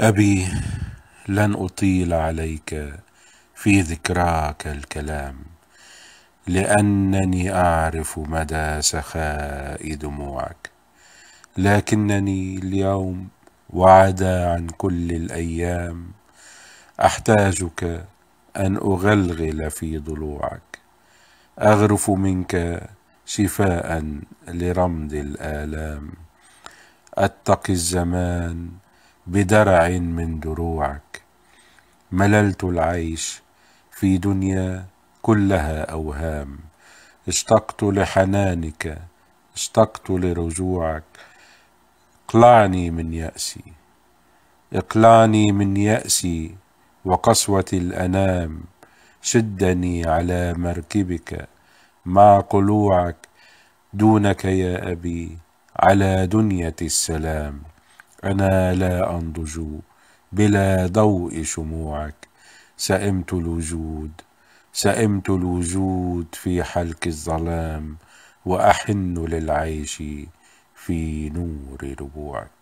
أبي لن أطيل عليك في ذكراك الكلام لأنني أعرف مدى سخاء دموعك لكنني اليوم وعدا عن كل الأيام أحتاجك أن أغلغل في ضلوعك أغرف منك شفاء لرمد الآلام أتقي الزمان بدرع من دروعك مللت العيش في دنيا كلها أوهام اشتقت لحنانك اشتقت لرجوعك اقلعني من يأسي اقلعني من يأسي وقسوة الأنام شدني على مركبك مع قلوعك دونك يا أبي على دنية السلام أنا لا أنضج بلا ضوء شموعك سئمت الوجود سئمت الوجود في حلق الظلام وأحن للعيش في نور ربوعك